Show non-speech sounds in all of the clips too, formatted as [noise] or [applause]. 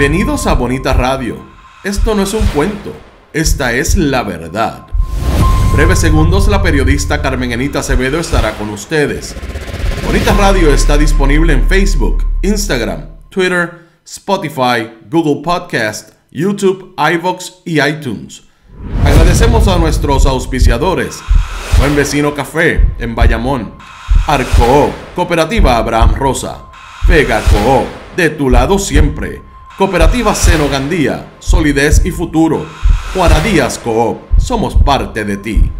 Bienvenidos a Bonita Radio. Esto no es un cuento, esta es la verdad. breves segundos, la periodista Carmen Anita Acevedo estará con ustedes. Bonita Radio está disponible en Facebook, Instagram, Twitter, Spotify, Google Podcast, YouTube, iVox y iTunes. Agradecemos a nuestros auspiciadores. Buen Vecino Café en Bayamón. Arco, Cooperativa Abraham Rosa. Vega de tu lado siempre. Cooperativa Cero Gandía, Solidez y Futuro. Juana Díaz Coop, somos parte de ti.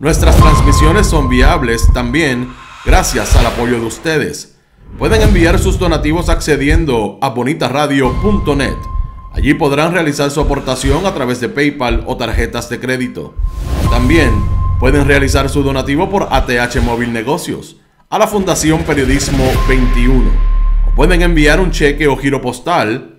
Nuestras transmisiones son viables también gracias al apoyo de ustedes. Pueden enviar sus donativos accediendo a bonitaradio.net. Allí podrán realizar su aportación a través de PayPal o tarjetas de crédito. También pueden realizar su donativo por ATH Móvil Negocios a la Fundación Periodismo 21. O pueden enviar un cheque o giro postal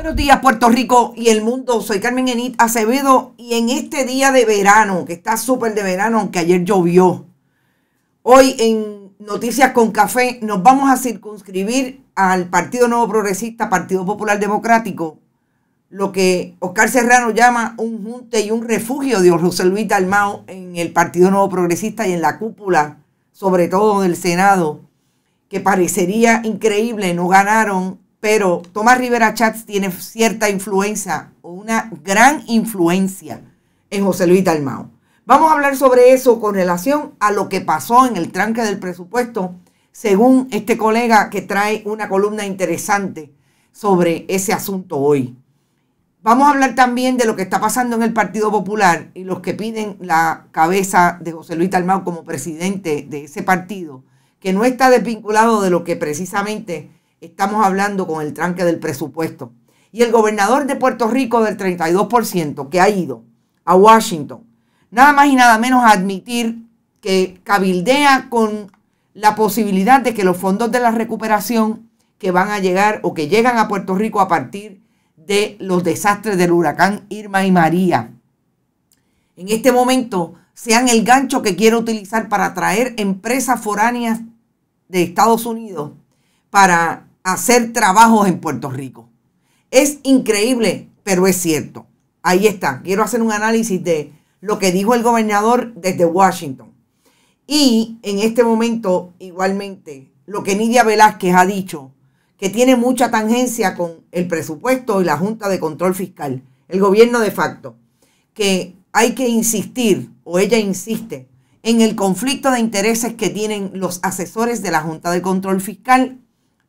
Buenos días Puerto Rico y el mundo, soy Carmen Enid Acevedo y en este día de verano, que está súper de verano, aunque ayer llovió, hoy en Noticias con Café nos vamos a circunscribir al Partido Nuevo Progresista, Partido Popular Democrático, lo que Oscar Serrano llama un junte y un refugio de José Luis Dalmao en el Partido Nuevo Progresista y en la cúpula, sobre todo del Senado, que parecería increíble, no ganaron pero Tomás Rivera Chats tiene cierta influencia o una gran influencia en José Luis Talmao. Vamos a hablar sobre eso con relación a lo que pasó en el tranque del presupuesto, según este colega que trae una columna interesante sobre ese asunto hoy. Vamos a hablar también de lo que está pasando en el Partido Popular y los que piden la cabeza de José Luis Talmao como presidente de ese partido, que no está desvinculado de lo que precisamente Estamos hablando con el tranque del presupuesto. Y el gobernador de Puerto Rico del 32% que ha ido a Washington, nada más y nada menos a admitir que cabildea con la posibilidad de que los fondos de la recuperación que van a llegar o que llegan a Puerto Rico a partir de los desastres del huracán Irma y María, en este momento sean el gancho que quiere utilizar para atraer empresas foráneas de Estados Unidos para hacer trabajos en Puerto Rico. Es increíble, pero es cierto. Ahí está. Quiero hacer un análisis de lo que dijo el gobernador desde Washington. Y en este momento, igualmente, lo que Nidia Velázquez ha dicho, que tiene mucha tangencia con el presupuesto y la Junta de Control Fiscal, el gobierno de facto, que hay que insistir, o ella insiste, en el conflicto de intereses que tienen los asesores de la Junta de Control Fiscal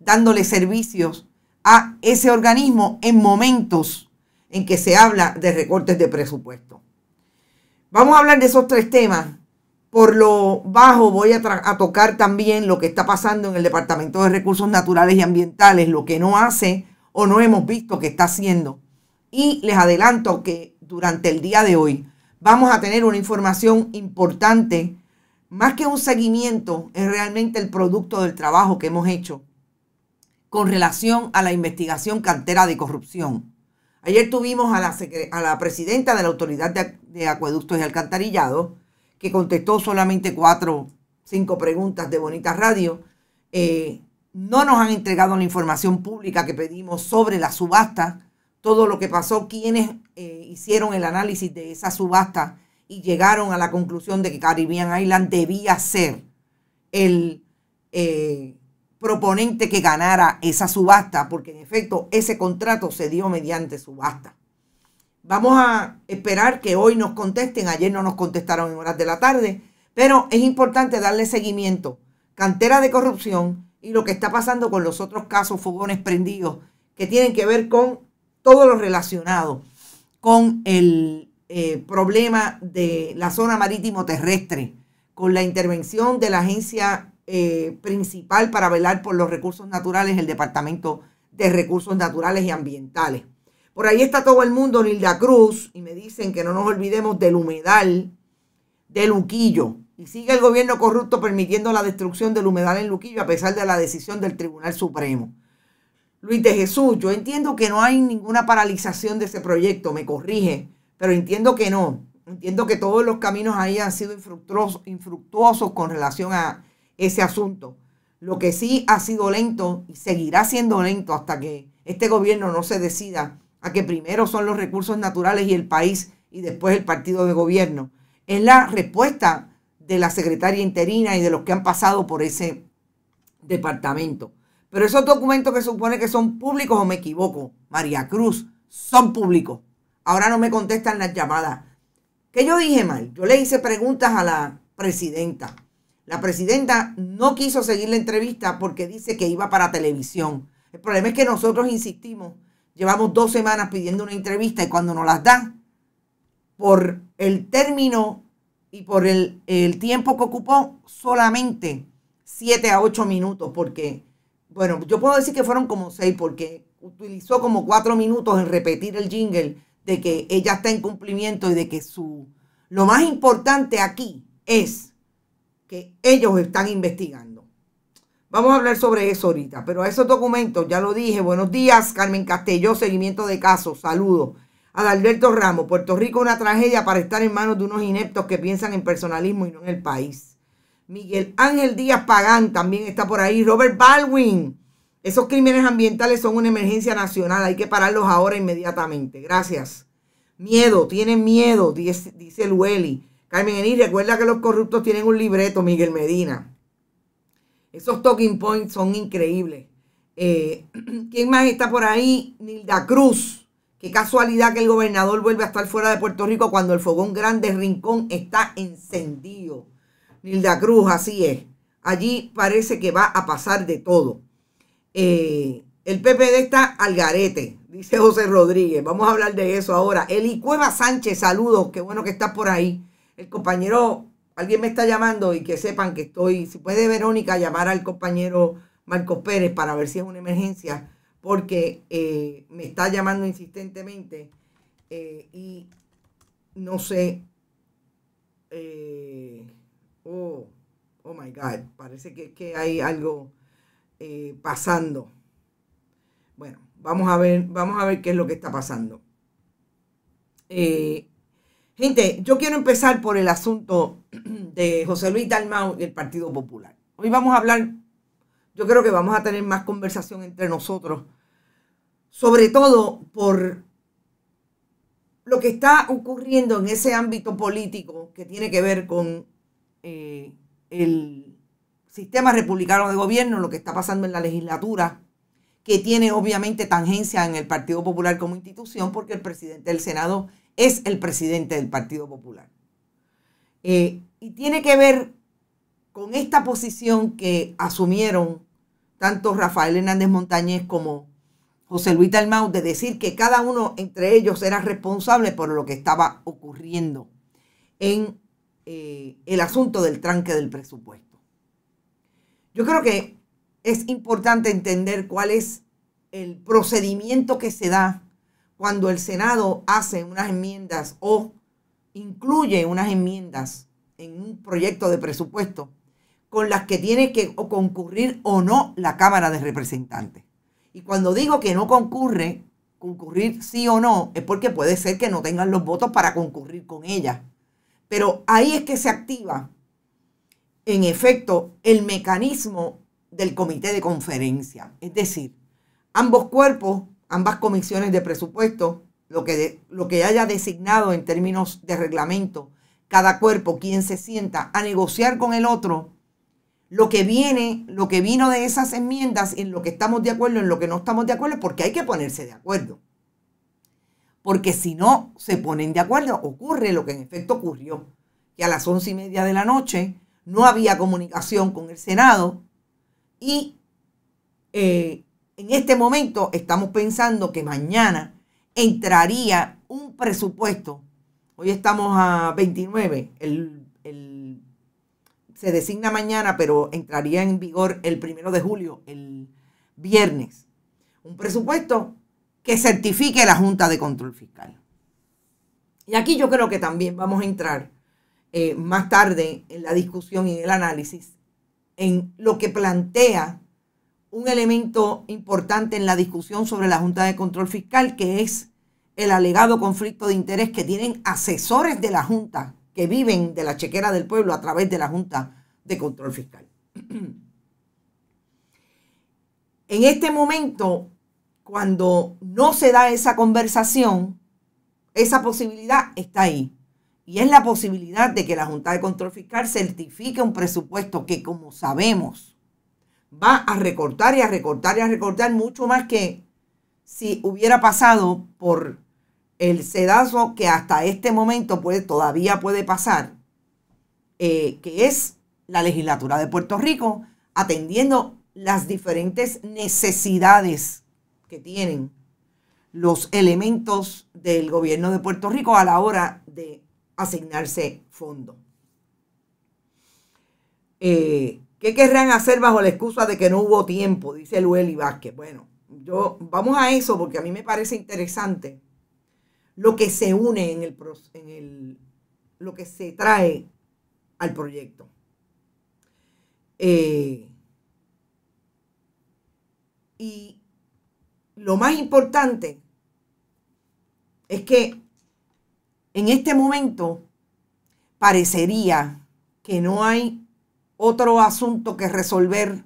dándole servicios a ese organismo en momentos en que se habla de recortes de presupuesto. Vamos a hablar de esos tres temas. Por lo bajo voy a, a, tocar también lo que está pasando en el Departamento de Recursos Naturales y Ambientales, lo que no hace o no hemos visto que está haciendo. Y les adelanto que durante el día de hoy vamos a tener una información importante, más que un seguimiento, es realmente el producto del trabajo que hemos hecho con relación a la investigación cantera de corrupción. Ayer tuvimos a la, presidenta de la Autoridad de, Acueductos y alcantarillado, que contestó solamente cuatro, cinco preguntas de Bonita Radio. Eh, no nos han entregado la información pública que pedimos sobre la subasta, todo lo que pasó, quienes eh, hicieron el análisis de esa subasta y llegaron a la conclusión de que Caribbean Island debía ser el, eh, proponente que ganara esa subasta, porque en efecto ese contrato se dio mediante subasta. Vamos a esperar que hoy nos contesten, ayer no nos contestaron en horas de la tarde, pero es importante darle seguimiento. Cantera de corrupción y lo que está pasando con los otros casos, fogones prendidos, que tienen que ver con todo lo relacionado con el eh, problema de la zona marítimo terrestre, con la intervención de la Agencia eh, principal para velar por los recursos naturales, el Departamento de Recursos Naturales y Ambientales. Por ahí está todo el mundo, Nilda Cruz, y me dicen que no nos olvidemos del humedal de Luquillo. Y sigue el gobierno corrupto permitiendo la destrucción del humedal en Luquillo a pesar de la decisión del Tribunal Supremo. Luis de Jesús, yo entiendo que no hay ninguna paralización de ese proyecto, me corrige, pero entiendo que no. Entiendo que todos los caminos ahí han sido infructuosos, infructuosos con relación a ese asunto. Lo que sí ha sido lento y seguirá siendo lento hasta que este gobierno no se decida a que primero son los recursos naturales y el país y después el partido de gobierno. Es la respuesta de la secretaria interina y de los que han pasado por ese departamento. Pero esos documentos que supone que son públicos, o me equivoco, María Cruz, son públicos. Ahora no me contestan las llamadas. ¿Qué yo dije mal? Yo le hice preguntas a la presidenta. La presidenta no quiso seguir la entrevista porque dice que iba para televisión. El problema es que nosotros insistimos, llevamos dos semanas pidiendo una entrevista y cuando nos las dan, por el término y por el, tiempo que ocupó, solamente siete a 8 minutos, porque, bueno, yo puedo decir que fueron como seis, porque utilizó como cuatro minutos en repetir el jingle de que ella está en cumplimiento y de que su... Lo más importante aquí es que ellos están investigando. Vamos a hablar sobre eso ahorita, pero a esos documentos, ya lo dije, buenos días, Carmen Castelló, seguimiento de casos, saludos. Alberto Ramos, Puerto Rico una tragedia para estar en manos de unos ineptos que piensan en personalismo y no en el país. Miguel Ángel Díaz Pagán también está por ahí. Robert Baldwin, esos crímenes ambientales son una emergencia nacional, hay que pararlos ahora inmediatamente. Gracias. Miedo, tienen miedo, dice, dice Carmen recuerda que los corruptos tienen un libreto, Miguel Medina. Esos talking points son increíbles. Eh, [clears throat] ¿Quién más está por ahí? Nilda Cruz. Qué casualidad que el gobernador vuelve a estar fuera de Puerto Rico cuando el fogón grande Rincón está encendido. Nilda Cruz, así es. Allí parece que va a pasar de todo. Eh, el PPD está al garete, dice José Rodríguez. Vamos a hablar de eso ahora. Eli Cueva Sánchez, saludos. Qué bueno que estás por ahí el compañero, alguien me está llamando y que sepan que estoy, si puede Verónica llamar al compañero Marcos Pérez para ver si es una emergencia, porque eh, me está llamando insistentemente eh, y no sé. Eh, oh, oh my God, parece que, que hay algo pasando. Bueno, vamos a ver, vamos a ver qué es lo que está pasando. Eh, Gente, yo quiero empezar por el asunto [clears throat] de José Luis Dalmau y el Partido Popular. Hoy vamos a hablar, yo creo que vamos a tener más conversación entre nosotros, sobre todo por lo que está ocurriendo en ese ámbito político que tiene que ver con eh, el sistema republicano de gobierno, lo que está pasando en la legislatura, que tiene obviamente tangencia en el Partido Popular como institución, porque el presidente del Senado es el presidente del Partido Popular. Eh, y tiene que ver con esta posición que asumieron tanto Rafael Hernández Montañez como José Luis Dalmau de decir que cada uno entre ellos era responsable por lo que estaba ocurriendo en eh, el asunto del tranque del presupuesto. Yo creo que es importante entender cuál es el procedimiento que se da cuando el Senado hace unas enmiendas o incluye unas enmiendas en un proyecto de presupuesto con las que tiene que concurrir o no la Cámara de Representantes. Y cuando digo que no concurre, concurrir sí o no, es porque puede ser que no tengan los votos para concurrir con ella. Pero ahí es que se activa, en efecto, el mecanismo del comité de conferencia. Es decir, ambos cuerpos ambas comisiones de presupuesto, lo que, lo que haya designado en términos de reglamento, cada cuerpo, quien se sienta a negociar con el otro, lo que viene, lo que vino de esas enmiendas, en lo que estamos de acuerdo, en lo que no estamos de acuerdo, porque hay que ponerse de acuerdo. Porque si no se ponen de acuerdo, ocurre lo que en efecto ocurrió, que a las once y media de la noche no había comunicación con el Senado y eh, en este momento estamos pensando que mañana entraría un presupuesto. Hoy estamos a 29, el, se designa mañana, pero entraría en vigor el primero de julio, el viernes. Un presupuesto que certifique la Junta de Control Fiscal. Y aquí yo creo que también vamos a entrar eh, más tarde en la discusión y en el análisis en lo que plantea un elemento importante en la discusión sobre la Junta de Control Fiscal, que es el alegado conflicto de interés que tienen asesores de la Junta que viven de la chequera del pueblo a través de la Junta de Control Fiscal. [clears throat] En este momento, cuando no se da esa conversación, esa posibilidad está ahí. Y es la posibilidad de que la Junta de Control Fiscal certifique un presupuesto que, como sabemos, va a recortar y a recortar y a recortar mucho más que si hubiera pasado por el sedazo que hasta este momento puede, todavía puede pasar, eh, que es la legislatura de Puerto Rico, atendiendo las diferentes necesidades que tienen los elementos del gobierno de Puerto Rico a la hora de asignarse fondos. Eh, ¿Qué querrán hacer bajo la excusa de que no hubo tiempo? Dice Lueli Vázquez. Bueno, yo, vamos a eso porque a mí me parece interesante lo que se une en el, lo que se trae al proyecto. Eh, y lo más importante es que en este momento parecería que no hay otro asunto que resolver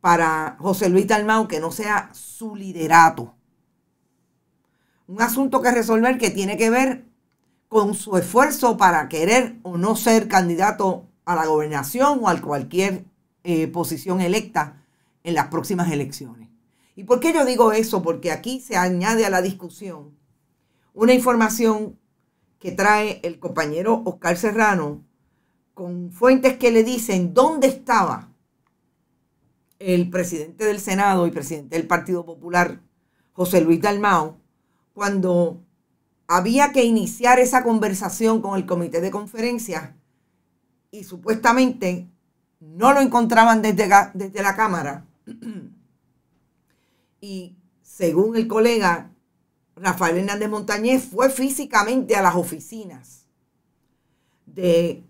para José Luis Dalmau que no sea su liderato. Un asunto que resolver que tiene que ver con su esfuerzo para querer o no ser candidato a la gobernación o a cualquier eh, posición electa en las próximas elecciones. ¿Y por qué yo digo eso? Porque aquí se añade a la discusión una información que trae el compañero Oscar Serrano con fuentes que le dicen dónde estaba el presidente del Senado y presidente del Partido Popular, José Luis Dalmao, cuando había que iniciar esa conversación con el comité de conferencia y supuestamente no lo encontraban desde, desde la Cámara. [clears throat] Y según el colega Rafael Hernández Montañez, fue físicamente a las oficinas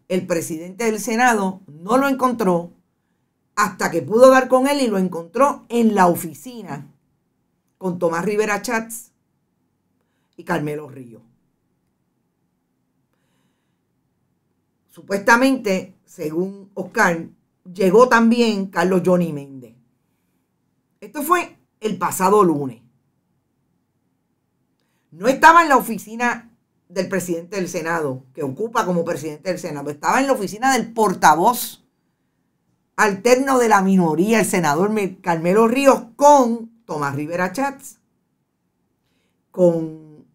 el presidente del Senado no lo encontró hasta que pudo dar con él y lo encontró en la oficina con Tomás Rivera Chats y Carmelo Río. Supuestamente, según Oscar, llegó también Carlos Johnny Méndez. Esto fue el pasado lunes. No estaba en la oficina del presidente del Senado, que ocupa como presidente del Senado, estaba en la oficina del portavoz alterno de la minoría, el senador Carmelo Ríos, con Tomás Rivera Chats, con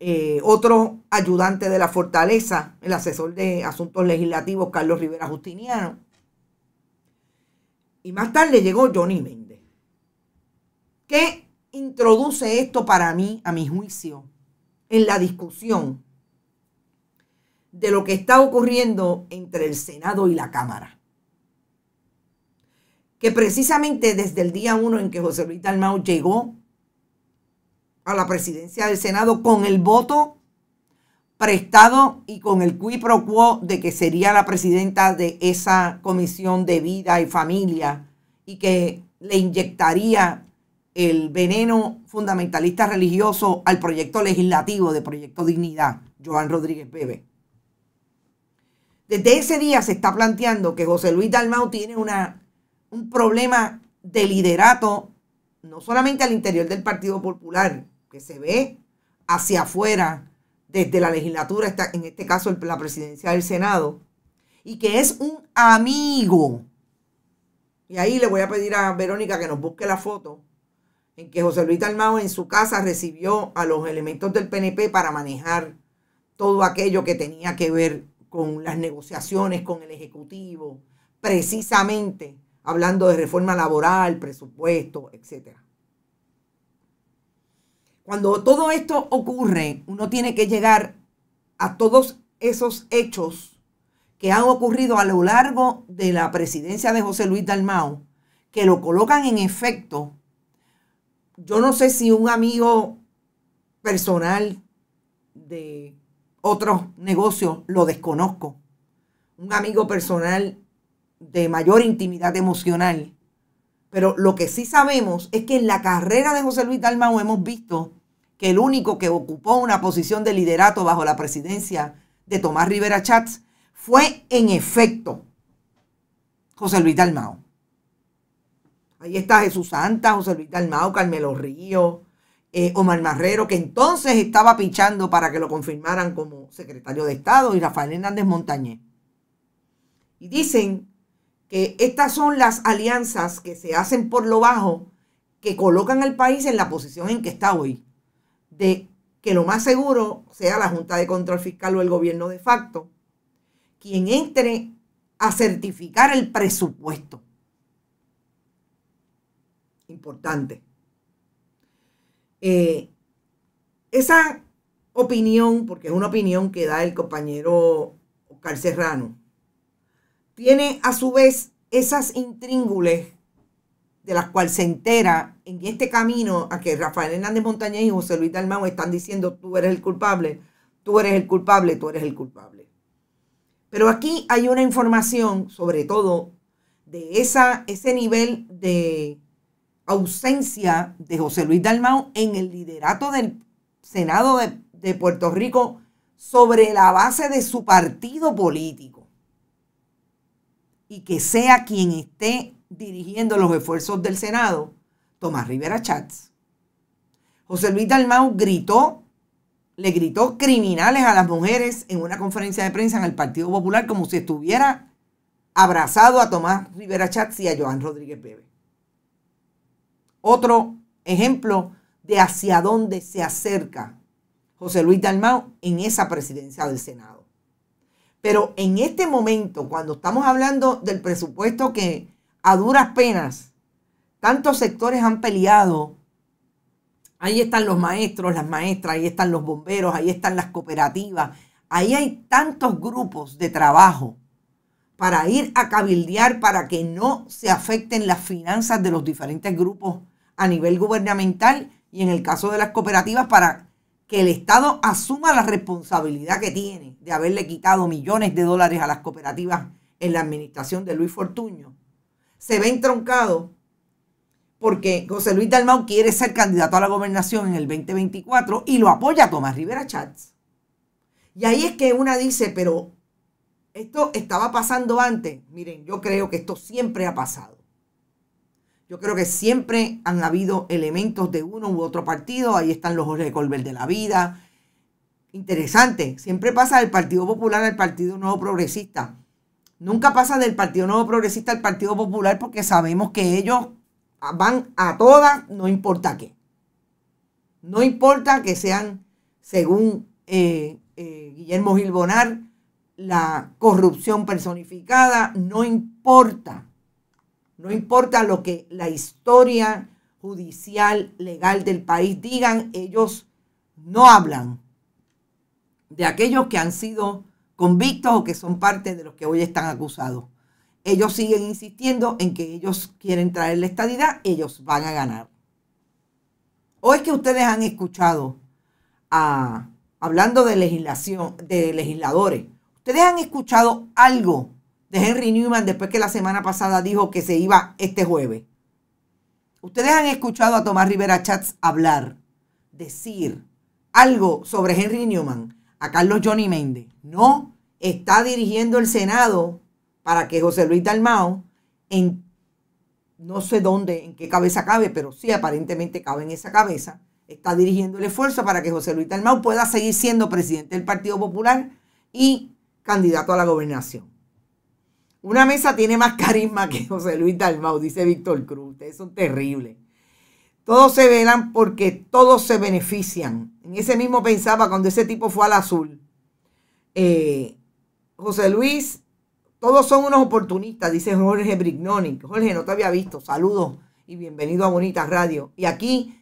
eh, otro ayudante de la fortaleza, el asesor de asuntos legislativos, Carlos Rivera Justiniano. Y más tarde llegó Johnny Méndez. ¿Qué introduce esto para mí, a mi juicio? en la discusión de lo que está ocurriendo entre el Senado y la Cámara. Que precisamente desde el día uno en que José Luis Dalmau llegó a la presidencia del Senado con el voto prestado y con el qui pro quo de que sería la presidenta de esa comisión de vida y familia y que le inyectaría el veneno fundamentalista religioso al proyecto legislativo de Proyecto Dignidad, Joan Rodríguez Bebe. Desde ese día se está planteando que José Luis Dalmau tiene una, un problema de liderato, no solamente al interior del Partido Popular, que se ve hacia afuera desde la legislatura, en este caso la presidencia del Senado, y que es un amigo. Y ahí le voy a pedir a Verónica que nos busque la foto en que José Luis Dalmao en su casa recibió a los elementos del PNP para manejar todo aquello que tenía que ver con las negociaciones con el Ejecutivo, precisamente hablando de reforma laboral, presupuesto, etc. Cuando todo esto ocurre, uno tiene que llegar a todos esos hechos que han ocurrido a lo largo de la presidencia de José Luis Dalmao, que lo colocan en efecto yo no sé si un amigo personal de otros negocios, lo desconozco. Un amigo personal de mayor intimidad emocional. Pero lo que sí sabemos es que en la carrera de José Luis Dalmau hemos visto que el único que ocupó una posición de liderato bajo la presidencia de Tomás Rivera Chats fue en efecto José Luis Dalmau. Ahí está Jesús Santa, José Luis Dalmau, Carmelo Río, eh, Omar Marrero, que entonces estaba pichando para que lo confirmaran como secretario de Estado, y Rafael Hernández Montañé. Y dicen que estas son las alianzas que se hacen por lo bajo, que colocan al país en la posición en que está hoy, de que lo más seguro sea la Junta de Control Fiscal o el gobierno de facto, quien entre a certificar el presupuesto importante. Eh, esa opinión, porque es una opinión que da el compañero Oscar Serrano, tiene a su vez esas intríngules de las cuales se entera en este camino a que Rafael Hernández Montañez y José Luis Dalmau están diciendo tú eres el culpable, tú eres el culpable, tú eres el culpable. Pero aquí hay una información, sobre todo, de esa, ese nivel de ausencia de José Luis Dalmau en el liderato del Senado de, Puerto Rico sobre la base de su partido político. Y que sea quien esté dirigiendo los esfuerzos del Senado, Tomás Rivera Chats. José Luis Dalmau gritó, le gritó criminales a las mujeres en una conferencia de prensa en el Partido Popular como si estuviera abrazado a Tomás Rivera Chats y a Joan Rodríguez Bebe. Otro ejemplo de hacia dónde se acerca José Luis Dalmau en esa presidencia del Senado. Pero en este momento, cuando estamos hablando del presupuesto que a duras penas tantos sectores han peleado, ahí están los maestros, las maestras, ahí están los bomberos, ahí están las cooperativas, ahí hay tantos grupos de trabajo para ir a cabildear para que no se afecten las finanzas de los diferentes grupos a nivel gubernamental y en el caso de las cooperativas para que el Estado asuma la responsabilidad que tiene de haberle quitado millones de dólares a las cooperativas en la administración de Luis Fortuño, se ve entroncado porque José Luis Dalmau quiere ser candidato a la gobernación en el 2024 y lo apoya Tomás Rivera Chats. Y ahí es que una dice, pero esto estaba pasando antes. Miren, yo creo que esto siempre ha pasado. Yo creo que siempre han habido elementos de uno u otro partido. Ahí están los Jorge de la vida. Interesante. Siempre pasa del Partido Popular al Partido Nuevo Progresista. Nunca pasa del Partido Nuevo Progresista al Partido Popular porque sabemos que ellos van a todas, no importa qué. No importa que sean, según eh, eh, Guillermo Gilbonar, la corrupción personificada, no importa. No importa lo que la historia judicial, legal del país digan, ellos no hablan de aquellos que han sido convictos o que son parte de los que hoy están acusados. Ellos siguen insistiendo en que ellos quieren traer la estadidad, ellos van a ganar. O es que ustedes han escuchado hablando de legislación, de legisladores, ustedes han escuchado algo Henry Newman después que la semana pasada dijo que se iba este jueves. Ustedes han escuchado a Tomás Rivera Chats hablar, decir algo sobre Henry Newman a Carlos Johnny Méndez. No, está dirigiendo el Senado para que José Luis Dalmao, en no sé dónde, en qué cabeza cabe, pero sí aparentemente cabe en esa cabeza, está dirigiendo el esfuerzo para que José Luis talmao pueda seguir siendo presidente del Partido Popular y candidato a la gobernación. Una mesa tiene más carisma que José Luis Dalmau, dice Víctor Cruz. Ustedes son terribles. Todos se velan porque todos se benefician. En ese mismo pensaba cuando ese tipo fue al azul. Eh, José Luis, todos son unos oportunistas, dice Jorge Brignoni. Jorge, no te había visto. Saludos y bienvenido a Bonita Radio. Y aquí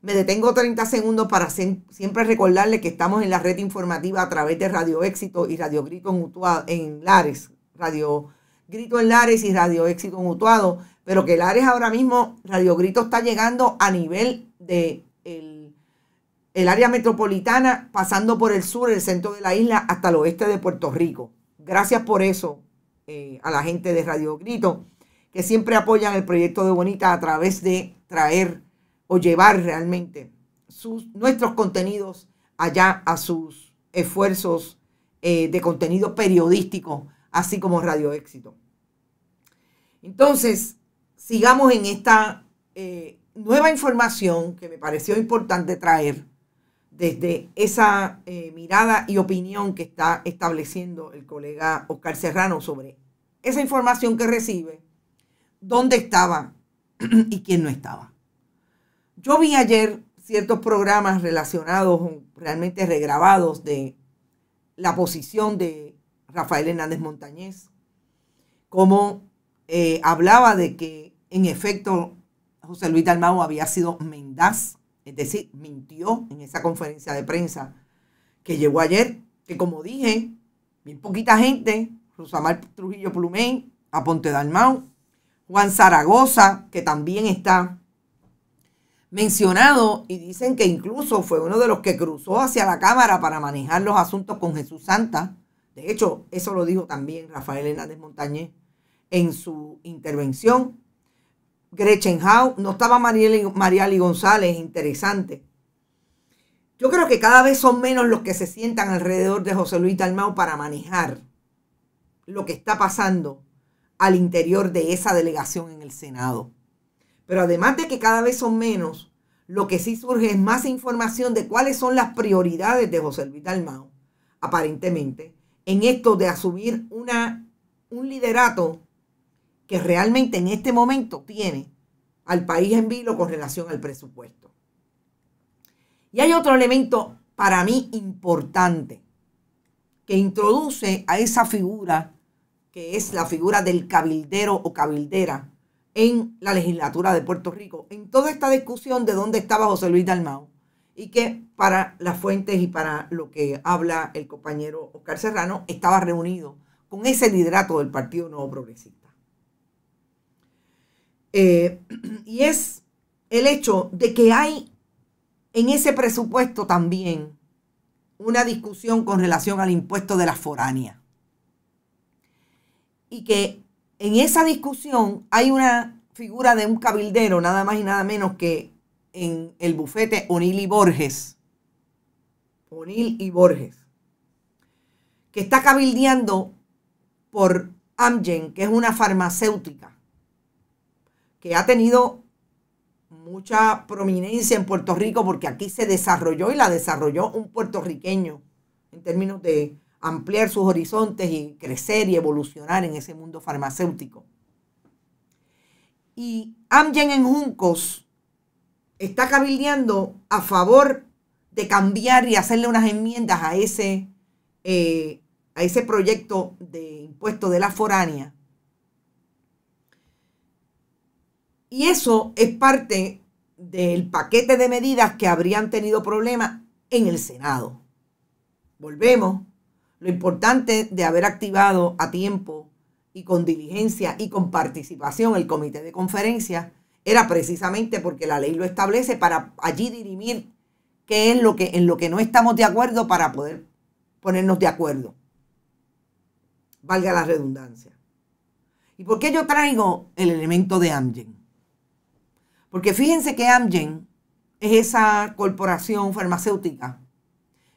me detengo 30 segundos para siempre recordarle que estamos en la red informativa a través de Radio Éxito y Radio Grito en, en Lares. Radio Grito en Lares y Radio Éxito Mutuado, pero que Lares ahora mismo, Radio Grito está llegando a nivel de el, área metropolitana, pasando por el sur, el centro de la isla, hasta el oeste de Puerto Rico. Gracias por eso eh, a la gente de Radio Grito, que siempre apoyan el proyecto de Bonita a través de traer o llevar realmente sus, nuestros contenidos allá a sus esfuerzos eh, de contenido periodístico así como Radio Éxito. Entonces, sigamos en esta eh, nueva información que me pareció importante traer desde esa eh, mirada y opinión que está estableciendo el colega Oscar Serrano sobre esa información que recibe, dónde estaba [clears throat] y quién no estaba. Yo vi ayer ciertos programas relacionados, realmente regrabados, de la posición de Rafael Hernández Montañez, como eh, hablaba de que en efecto José Luis Dalmau había sido mendaz, es decir, mintió en esa conferencia de prensa que llegó ayer, que como dije, bien poquita gente, Rosamar Trujillo Plumén, Aponte Ponte Dalmau, Juan Zaragoza, que también está mencionado, y dicen que incluso fue uno de los que cruzó hacia la Cámara para manejar los asuntos con Jesús Santa, de hecho, eso lo dijo también Rafael Hernández Montañez en su intervención. Gretchen hau no estaba Mariali González, interesante. Yo creo que cada vez son menos los que se sientan alrededor de José Luis Dalmau para manejar lo que está pasando al interior de esa delegación en el Senado. Pero además de que cada vez son menos, lo que sí surge es más información de cuáles son las prioridades de José Luis Dalmau, aparentemente, en esto de asumir una, un liderato que realmente en este momento tiene al país en vilo con relación al presupuesto. Y hay otro elemento para mí importante que introduce a esa figura que es la figura del cabildero o cabildera en la legislatura de Puerto Rico, en toda esta discusión de dónde estaba José Luis Dalmau y que para las fuentes y para lo que habla el compañero Oscar Serrano, estaba reunido con ese liderato del Partido Nuevo Progresista. Eh, [clears throat] y es el hecho de que hay en ese presupuesto también una discusión con relación al impuesto de la foránea. Y que en esa discusión hay una figura de un cabildero, nada más y nada menos que en el bufete Onil y Borges. Onil y Borges. Que está cabildeando por Amgen, que es una farmacéutica. Que ha tenido mucha prominencia en Puerto Rico porque aquí se desarrolló y la desarrolló un puertorriqueño en términos de ampliar sus horizontes y crecer y evolucionar en ese mundo farmacéutico. Y Amgen en Juncos está cabildeando a favor de cambiar y hacerle unas enmiendas a ese, eh, a ese proyecto de impuesto de la foránea. Y eso es parte del paquete de medidas que habrían tenido problemas en el Senado. Volvemos. Lo importante de haber activado a tiempo y con diligencia y con participación el comité de Conferencias era precisamente porque la ley lo establece para allí dirimir qué es lo que en lo que no estamos de acuerdo para poder ponernos de acuerdo. Valga la redundancia. ¿Y por qué yo traigo el elemento de Amgen? Porque fíjense que Amgen es esa corporación farmacéutica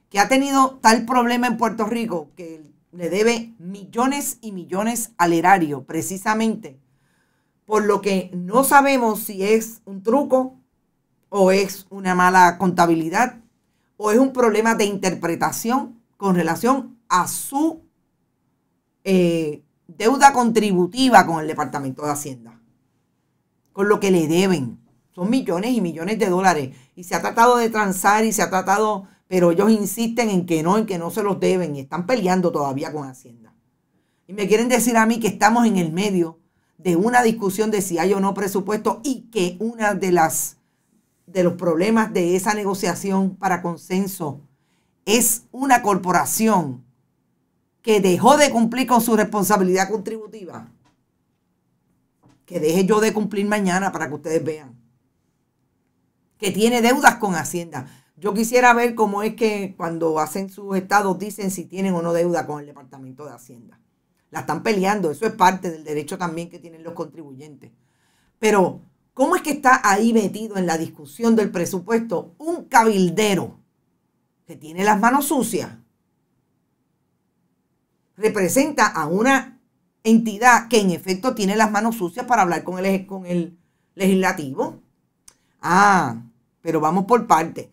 que ha tenido tal problema en Puerto Rico que le debe millones y millones al erario, precisamente por lo que no sabemos si es un truco o es una mala contabilidad o es un problema de interpretación con relación a su eh, deuda contributiva con el Departamento de Hacienda, con lo que le deben. Son millones y millones de dólares. Y se ha tratado de transar y se ha tratado, pero ellos insisten en que no, en que no se los deben y están peleando todavía con Hacienda. Y me quieren decir a mí que estamos en el medio de una discusión de si hay o no presupuesto y que una de las de los problemas de esa negociación para consenso es una corporación que dejó de cumplir con su responsabilidad contributiva. Que deje yo de cumplir mañana para que ustedes vean. Que tiene deudas con Hacienda. Yo quisiera ver cómo es que cuando hacen sus estados dicen si tienen o no deuda con el Departamento de Hacienda. La están peleando, eso es parte del derecho también que tienen los contribuyentes. Pero, ¿cómo es que está ahí metido en la discusión del presupuesto un cabildero que tiene las manos sucias? Representa a una entidad que en efecto tiene las manos sucias para hablar con el, con el legislativo. Ah, pero vamos por parte.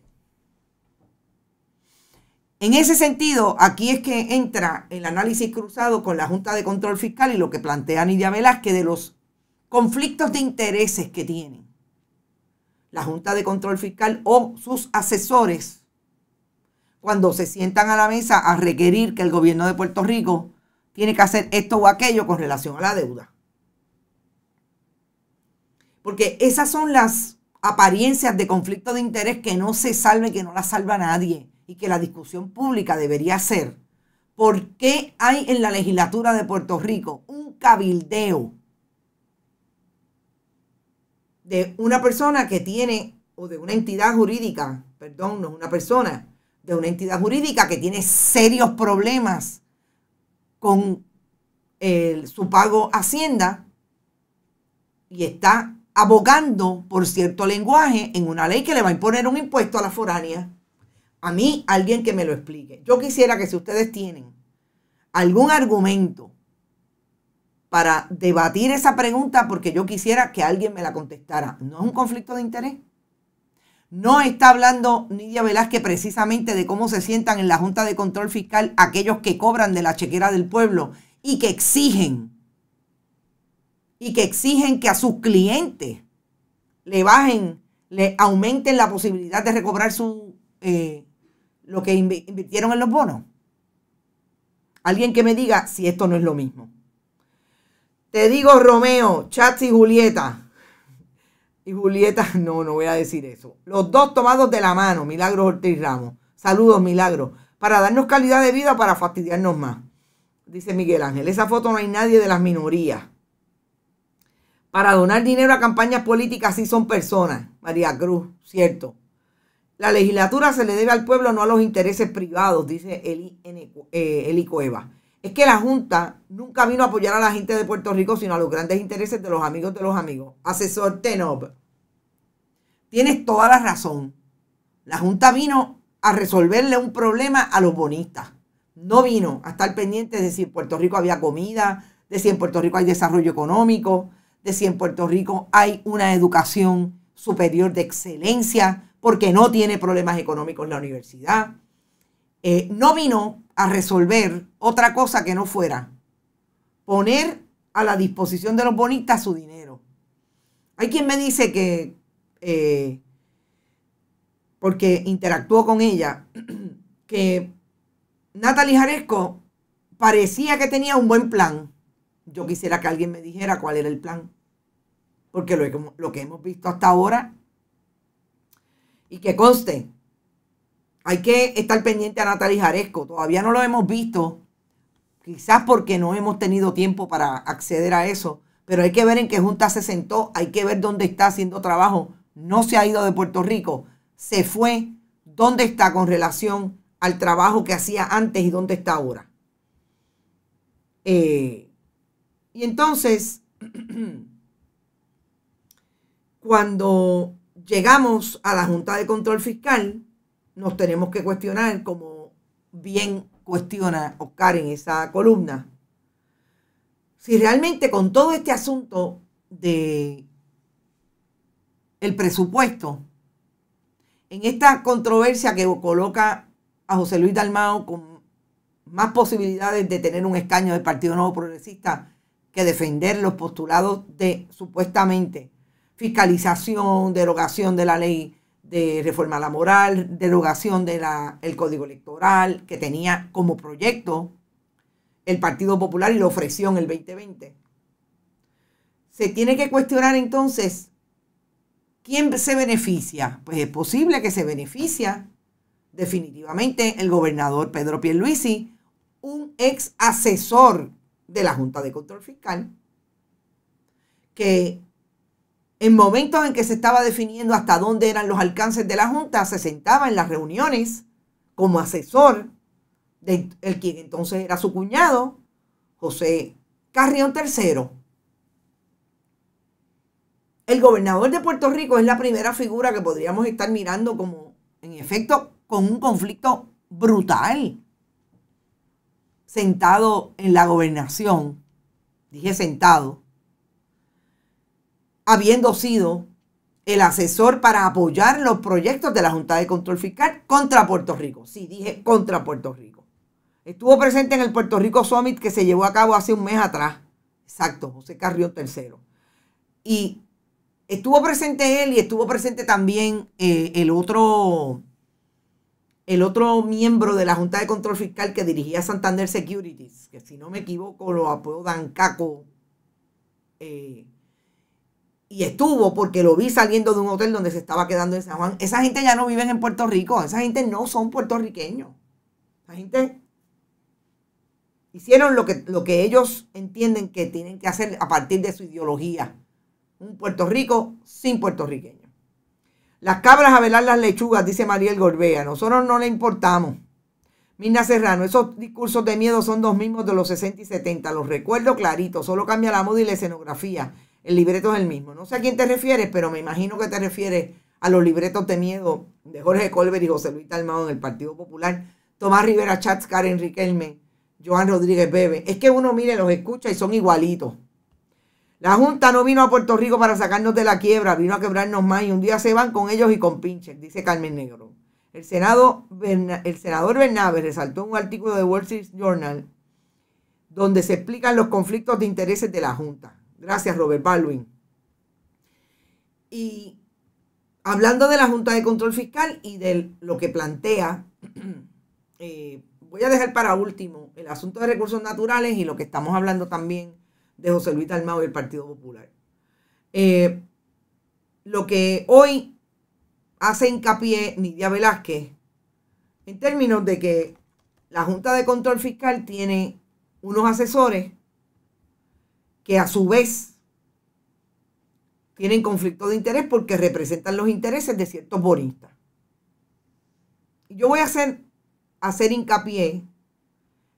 En ese sentido, aquí es que entra el análisis cruzado con la Junta de Control Fiscal y lo que plantea Nidia Velázquez de los conflictos de intereses que tienen la Junta de Control Fiscal o sus asesores cuando se sientan a la mesa a requerir que el gobierno de Puerto Rico tiene que hacer esto o aquello con relación a la deuda. Porque esas son las apariencias de conflicto de interés que no se salven, que no las salva nadie y que la discusión pública debería ser, ¿por qué hay en la legislatura de Puerto Rico un cabildeo de una persona que tiene, o de una entidad jurídica, perdón, no una persona, de una entidad jurídica que tiene serios problemas con eh, su pago Hacienda y está abogando por cierto lenguaje en una ley que le va a imponer un impuesto a la foránea. A mí, alguien que me lo explique. Yo quisiera que si ustedes tienen algún argumento para debatir esa pregunta, porque yo quisiera que alguien me la contestara. No es un conflicto de interés. No está hablando Nidia Velázquez precisamente de cómo se sientan en la Junta de Control Fiscal aquellos que cobran de la chequera del pueblo y que exigen, y que exigen que a sus clientes le bajen, le aumenten la posibilidad de recobrar su eh, lo que invirtieron en los bonos? Alguien que me diga si esto no es lo mismo. Te digo, Romeo, Chats y Julieta. Y Julieta, [laughs] no, no voy a decir eso. Los dos tomados de la mano, Milagro Ortiz Ramos. Saludos, Milagro. Para darnos calidad de vida, para fastidiarnos más. Dice Miguel Ángel, esa foto no hay nadie de las minorías. Para donar dinero a campañas políticas sí son personas. María Cruz, cierto. La legislatura se le debe al pueblo, no a los intereses privados, dice eh, Eli, Cueva. Es que la Junta nunca vino a apoyar a la gente de Puerto Rico, sino a los grandes intereses de los amigos de los amigos. Asesor Tenob, tienes toda la razón. La Junta vino a resolverle un problema a los bonistas. No vino a estar pendiente de si en Puerto Rico había comida, de si en Puerto Rico hay desarrollo económico, de si en Puerto Rico hay una educación superior de excelencia, porque no tiene problemas económicos en la universidad. Eh, no vino a resolver otra cosa que no fuera poner a la disposición de los bonistas su dinero. Hay quien me dice que, eh, porque interactuó con ella, [clears throat] que Natalie Jaresco parecía que tenía un buen plan. Yo quisiera que alguien me dijera cuál era el plan, porque lo que hemos visto hasta ahora y que conste, hay que estar pendiente a Natalia Jaresco. Todavía no lo hemos visto, quizás porque no hemos tenido tiempo para acceder a eso, pero hay que ver en qué junta se sentó, hay que ver dónde está haciendo trabajo. No se ha ido de Puerto Rico, se fue. ¿Dónde está con relación al trabajo que hacía antes y dónde está ahora? Eh, y entonces, [clears throat] cuando llegamos a la Junta de Control Fiscal, nos tenemos que cuestionar, como bien cuestiona Oscar en esa columna, si realmente con todo este asunto de el presupuesto, en esta controversia que coloca a José Luis Dalmao con más posibilidades de tener un escaño del Partido Nuevo Progresista que defender los postulados de supuestamente fiscalización, derogación de la ley de reforma a la moral, derogación del código electoral, que tenía como proyecto el Partido Popular y lo ofreció en el 2020. Se tiene que cuestionar entonces, ¿quién se beneficia? Pues es posible que se beneficia definitivamente el gobernador Pedro Pierluisi, un ex asesor de la Junta de Control Fiscal, que en momentos en que se estaba definiendo hasta dónde eran los alcances de la Junta, se sentaba en las reuniones como asesor del de quien entonces era su cuñado, José Carrión III. El gobernador de Puerto Rico es la primera figura que podríamos estar mirando como, en efecto, con un conflicto brutal. Sentado en la gobernación, dije sentado, habiendo sido el asesor para apoyar los proyectos de la Junta de Control Fiscal contra Puerto Rico. Sí, dije contra Puerto Rico. Estuvo presente en el Puerto Rico Summit que se llevó a cabo hace un mes atrás. Exacto, José Carrión III. Y estuvo presente él y estuvo presente también eh, el otro el otro miembro de la Junta de Control Fiscal que dirigía Santander Securities, que si no me equivoco lo Dan Caco. Eh, y estuvo porque lo vi saliendo de un hotel donde se estaba quedando en San Juan. Esa gente ya no vive en Puerto Rico, esa gente no son puertorriqueños. Esa gente hicieron lo que, lo que ellos entienden que tienen que hacer a partir de su ideología. Un Puerto Rico sin puertorriqueños. Las cabras a velar las lechugas, dice Mariel Gorbea. Nosotros no le importamos. mina Serrano, esos discursos de miedo son los mismos de los 60 y 70. Los recuerdo clarito, solo cambia la moda y la escenografía el libreto es el mismo. No sé a quién te refieres, pero me imagino que te refieres a los libretos de miedo de Jorge Colver y José Luis Talmado en el Partido Popular, Tomás Rivera Chats, Karen Riquelme, Joan Rodríguez Bebe. Es que uno, mire, los escucha y son igualitos. La Junta no vino a Puerto Rico para sacarnos de la quiebra, vino a quebrarnos más y un día se van con ellos y con pinches, dice Carmen Negro. El, Senado, el senador Bernabe resaltó un artículo de Wall Street Journal donde se explican los conflictos de intereses de la Junta. Gracias, Robert Baldwin. Y hablando de la Junta de Control Fiscal y de lo que plantea, [clears throat] eh, voy a dejar para último el asunto de recursos naturales y lo que estamos hablando también de José Luis almao y el Partido Popular. Eh, lo que hoy hace hincapié Nidia Velázquez en términos de que la Junta de Control Fiscal tiene unos asesores que a su vez tienen conflicto de interés porque representan los intereses de ciertos bonistas. Yo voy a hacer, hacer hincapié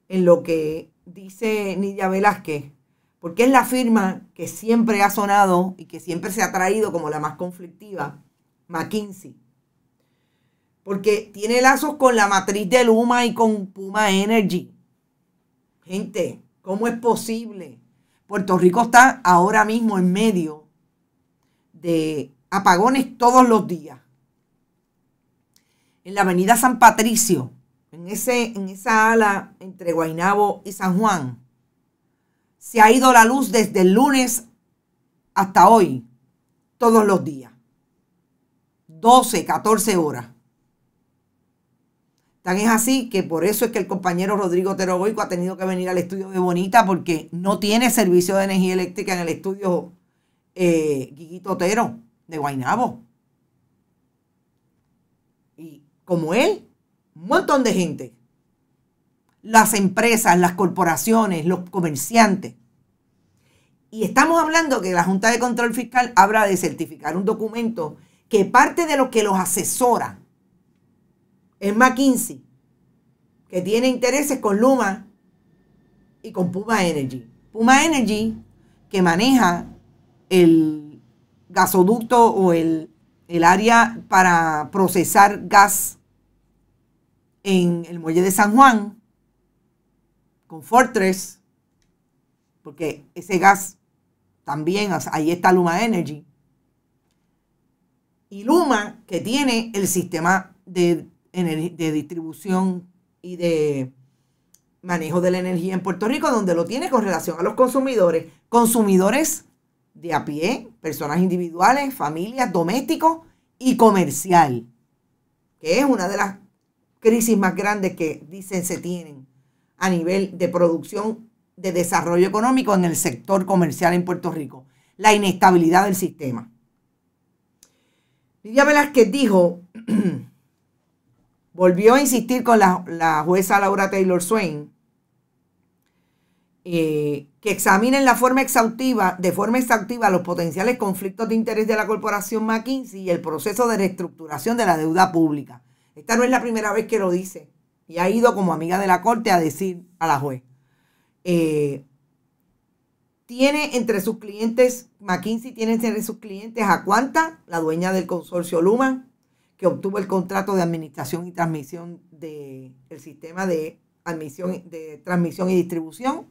en lo que dice Nidia Velázquez, porque es la firma que siempre ha sonado y que siempre se ha traído como la más conflictiva, McKinsey porque tiene lazos con la matriz de Luma y con Puma Energy. Gente, ¿cómo es posible Puerto Rico está ahora mismo en medio de apagones todos los días. En la avenida San Patricio, en, ese, en esa ala entre Guainabo y San Juan, se ha ido la luz desde el lunes hasta hoy, todos los días. 12, 14 horas. Tan es así que por eso es que el compañero Rodrigo Boico ha tenido que venir al estudio de Bonita porque no tiene servicio de energía eléctrica en el estudio eh, Guiguito Otero de Guainabo. Y como él, un montón de gente. Las empresas, las corporaciones, los comerciantes. Y estamos hablando que la Junta de Control Fiscal habla de certificar un documento que parte de lo que los asesora es McKinsey, que tiene intereses con Luma y con Puma Energy. Puma Energy, que maneja el gasoducto o el, área para procesar gas en el muelle de San Juan, con Fortress, porque ese gas también, ahí está Luma Energy. Y Luma, que tiene el sistema de de distribución y de manejo de la energía en Puerto Rico, donde lo tiene con relación a los consumidores, consumidores de a pie, personas individuales, familias, domésticos y comercial, que es una de las crisis más grandes que dicen se tienen a nivel de producción de desarrollo económico en el sector comercial en Puerto Rico, la inestabilidad del sistema. Lidia Velázquez dijo [clears throat] volvió a insistir con la, jueza Laura Taylor Swain eh, que examinen la forma exhaustiva, de forma exhaustiva los potenciales conflictos de interés de la corporación McKinsey y el proceso de reestructuración de la deuda pública. Esta no es la primera vez que lo dice y ha ido como amiga de la corte a decir a la juez. Eh, tiene entre sus clientes, McKinsey tiene entre sus clientes a Cuanta, la dueña del consorcio Luma, que obtuvo el contrato de administración y transmisión del sistema de, admisión, de transmisión y distribución.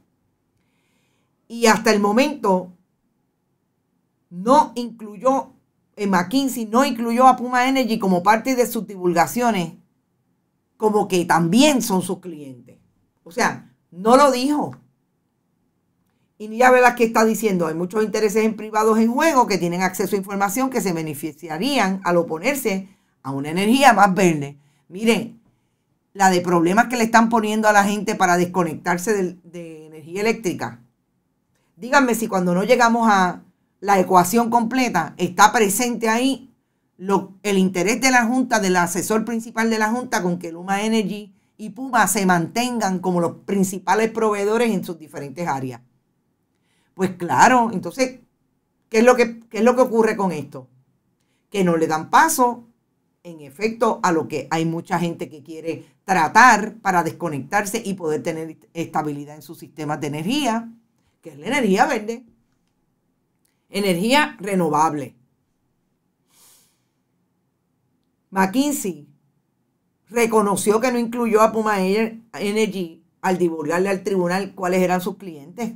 Y hasta el momento no incluyó, en eh, McKinsey no incluyó a Puma Energy como parte de sus divulgaciones, como que también son sus clientes. O sea, no lo dijo. Y ya verás que está diciendo, hay muchos intereses privados en juego que tienen acceso a información que se beneficiarían al oponerse a una energía más verde. Miren, la de problemas que le están poniendo a la gente para desconectarse de, energía eléctrica. Díganme si cuando no llegamos a la ecuación completa está presente ahí el interés de la Junta, del asesor principal de la Junta, con que Luma Energy y Puma se mantengan como los principales proveedores en sus diferentes áreas. Pues claro, entonces, ¿qué es lo que, qué es lo que ocurre con esto? Que no le dan paso en efecto a lo que hay mucha gente que quiere tratar para desconectarse y poder tener estabilidad en sus sistemas de energía, que es la energía verde, energía renovable. McKinsey reconoció que no incluyó a Puma Energy al divulgarle al tribunal cuáles eran sus clientes.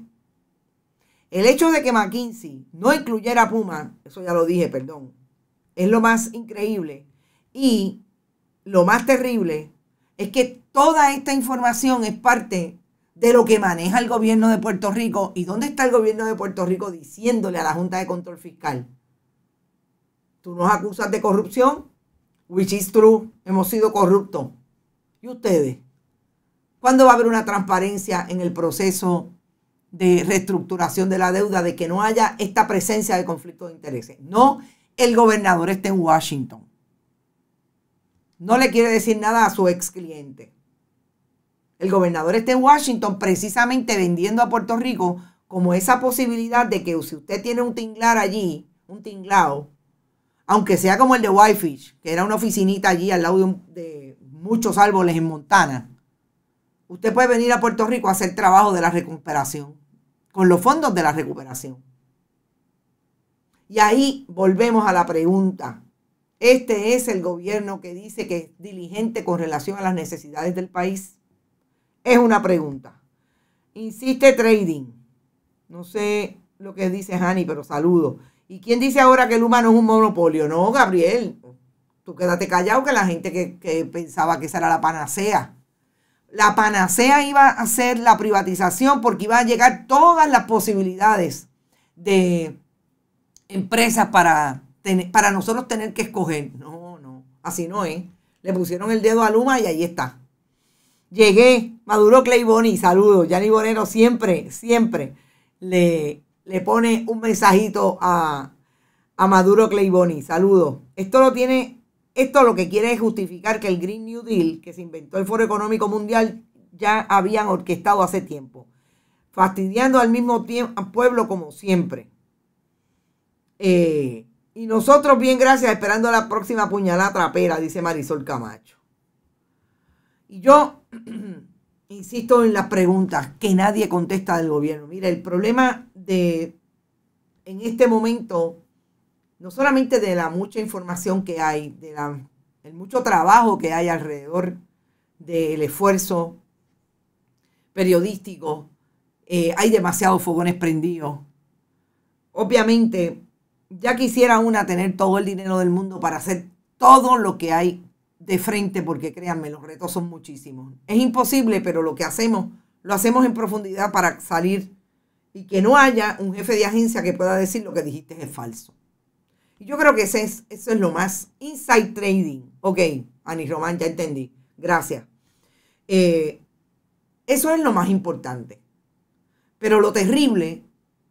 El hecho de que McKinsey no incluyera a Puma, eso ya lo dije, perdón, es lo más increíble y lo más terrible es que toda esta información es parte de lo que maneja el gobierno de Puerto Rico. ¿Y dónde está el gobierno de Puerto Rico diciéndole a la Junta de Control Fiscal? Tú nos acusas de corrupción, which is true, hemos sido corruptos. ¿Y ustedes? ¿Cuándo va a haber una transparencia en el proceso de reestructuración de la deuda, de que no haya esta presencia de conflicto de intereses? No, el gobernador está en Washington no le quiere decir nada a su ex cliente. El gobernador está en Washington precisamente vendiendo a Puerto Rico como esa posibilidad de que si usted tiene un tinglar allí, un tinglao, aunque sea como el de Whitefish, que era una oficinita allí al lado de, de muchos árboles en Montana, usted puede venir a Puerto Rico a hacer trabajo de la recuperación, con los fondos de la recuperación. Y ahí volvemos a la pregunta este es el gobierno que dice que es diligente con relación a las necesidades del país. Es una pregunta. Insiste trading. No sé lo que dice Hani, pero saludo. ¿Y quién dice ahora que el humano es un monopolio? No, Gabriel. Tú quédate callado que la gente que, pensaba que esa era la panacea. La panacea iba a ser la privatización porque iba a llegar todas las posibilidades de empresas para para nosotros tener que escoger. No, no, así no es. Le pusieron el dedo a Luma y ahí está. Llegué, Maduro Clay Boni, saludos. Yanni Bonero siempre, siempre le, le pone un mensajito a, a Maduro Clay Boni, saludos. Esto lo tiene, esto lo que quiere es justificar que el Green New Deal que se inventó el Foro Económico Mundial ya habían orquestado hace tiempo, fastidiando al mismo tiempo, al pueblo como siempre. Eh, y nosotros, bien, gracias, esperando la próxima puñalada trapera, dice Marisol Camacho. Y yo [clears throat] insisto en las preguntas que nadie contesta del gobierno. Mira, el problema de en este momento, no solamente de la mucha información que hay, de el mucho trabajo que hay alrededor del esfuerzo periodístico, eh, hay demasiados fogones prendidos. Obviamente, ya quisiera una tener todo el dinero del mundo para hacer todo lo que hay de frente, porque créanme, los retos son muchísimos. Es imposible, pero lo que hacemos, lo hacemos en profundidad para salir y que no haya un jefe de agencia que pueda decir lo que dijiste es falso. Y yo creo que es, eso es lo más. Inside trading. Ok, Ani Román, ya entendí. Gracias. Eh, eso es lo más importante. Pero lo terrible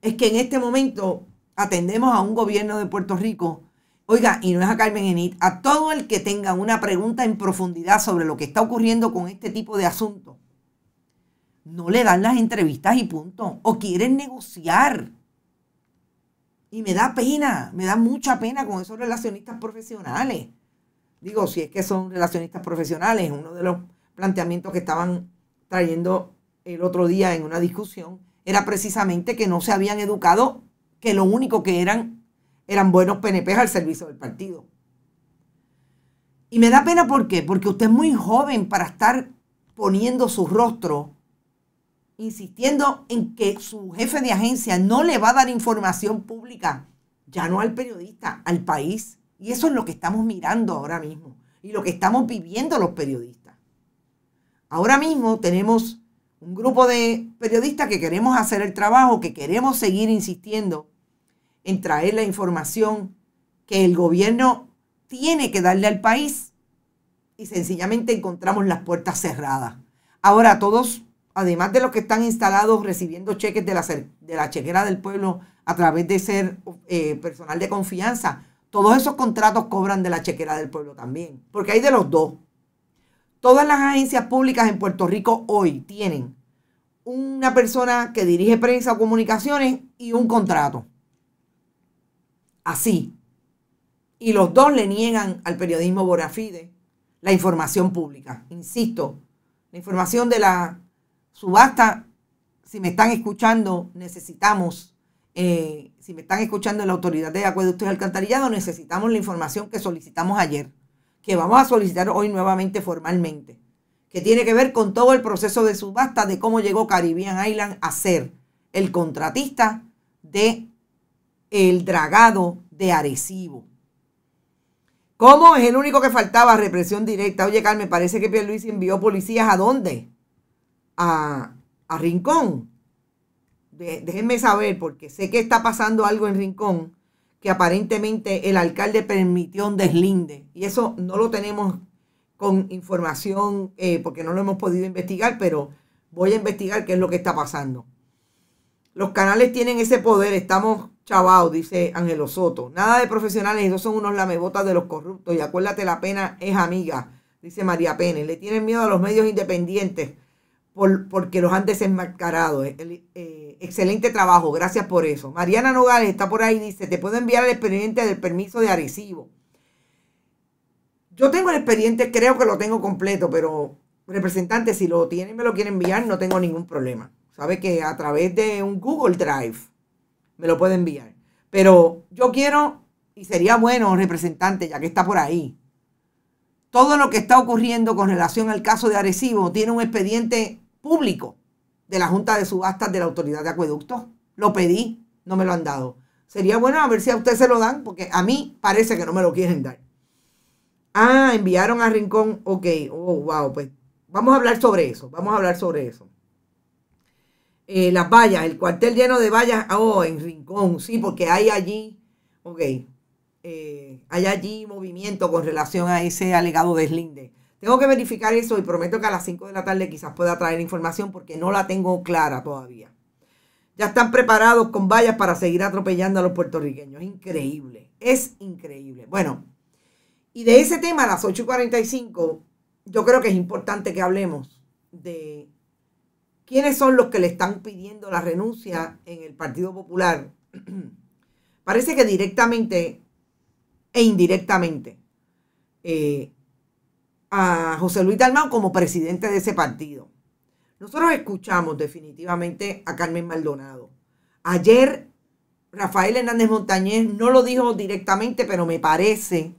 es que en este momento atendemos a un gobierno de Puerto Rico. Oiga, y no es a Carmen Enid, a todo el que tenga una pregunta en profundidad sobre lo que está ocurriendo con este tipo de asuntos, no le dan las entrevistas y punto. O quieren negociar. Y me da pena, me da mucha pena con esos relacionistas profesionales. Digo, si es que son relacionistas profesionales, uno de los planteamientos que estaban trayendo el otro día en una discusión era precisamente que no se habían educado que lo único que eran eran buenos PNP al servicio del partido. Y me da pena ¿por qué? Porque usted es muy joven para estar poniendo su rostro, insistiendo en que su jefe de agencia no le va a dar información pública, ya no al periodista, al país. Y eso es lo que estamos mirando ahora mismo y lo que estamos viviendo los periodistas. Ahora mismo tenemos un grupo de periodistas que queremos hacer el trabajo, que queremos seguir insistiendo en traer la información que el gobierno tiene que darle al país y sencillamente encontramos las puertas cerradas. Ahora todos, además de los que están instalados recibiendo cheques de la, de la chequera del pueblo a través de ser eh, personal de confianza, todos esos contratos cobran de la chequera del pueblo también, porque hay de los dos. Todas las agencias públicas en Puerto Rico hoy tienen una persona que dirige prensa o comunicaciones y un contrato así. Y los dos le niegan al periodismo Borafide la información pública. Insisto, la información de la subasta, si me están escuchando, necesitamos, eh, si me están escuchando en la autoridad de acueductos y alcantarillado, necesitamos la información que solicitamos ayer, que vamos a solicitar hoy nuevamente formalmente, que tiene que ver con todo el proceso de subasta de cómo llegó Caribbean Island a ser el contratista de el dragado de Arecibo. ¿Cómo es el único que faltaba? Represión directa. Oye, Carmen, parece que Luis envió policías a dónde? A, a Rincón. déjenme saber, porque sé que está pasando algo en Rincón, que aparentemente el alcalde permitió un deslinde. Y eso no lo tenemos con información, eh, porque no lo hemos podido investigar, pero voy a investigar qué es lo que está pasando. Los canales tienen ese poder, estamos chavao, dice Ángelo Soto. Nada de profesionales, esos son unos lamebotas de los corruptos. Y acuérdate, la pena es amiga, dice María Pérez. Le tienen miedo a los medios independientes por, porque los han desenmascarado. Eh, eh, excelente trabajo, gracias por eso. Mariana Nogales está por ahí, dice, te puedo enviar el expediente del permiso de Arecibo. Yo tengo el expediente, creo que lo tengo completo, pero representante, si lo tienen, me lo quieren enviar, no tengo ningún problema. Sabe que a través de un Google Drive me lo puede enviar. Pero yo quiero, y sería bueno, representante, ya que está por ahí, todo lo que está ocurriendo con relación al caso de Arecibo tiene un expediente público de la Junta de Subastas de la Autoridad de Acueductos. Lo pedí, no me lo han dado. Sería bueno a ver si a usted se lo dan, porque a mí parece que no me lo quieren dar. Ah, enviaron a Rincón, ok, oh, wow, pues vamos a hablar sobre eso, vamos a hablar sobre eso. Eh, las vallas, el cuartel lleno de vallas, oh, en Rincón, sí, porque hay allí, ok, eh, hay allí movimiento con relación a ese alegado deslinde. Tengo que verificar eso y prometo que a las 5 de la tarde quizás pueda traer información porque no la tengo clara todavía. Ya están preparados con vallas para seguir atropellando a los puertorriqueños. Increíble, es increíble. Bueno, y de ese tema a las 8 y 45, yo creo que es importante que hablemos de ¿Quiénes son los que le están pidiendo la renuncia en el Partido Popular? [clears throat] Parece que directamente e indirectamente eh, a José Luis Dalmau como presidente de ese partido. Nosotros escuchamos definitivamente a Carmen Maldonado. Ayer Rafael Hernández Montañez no lo dijo directamente, pero me parece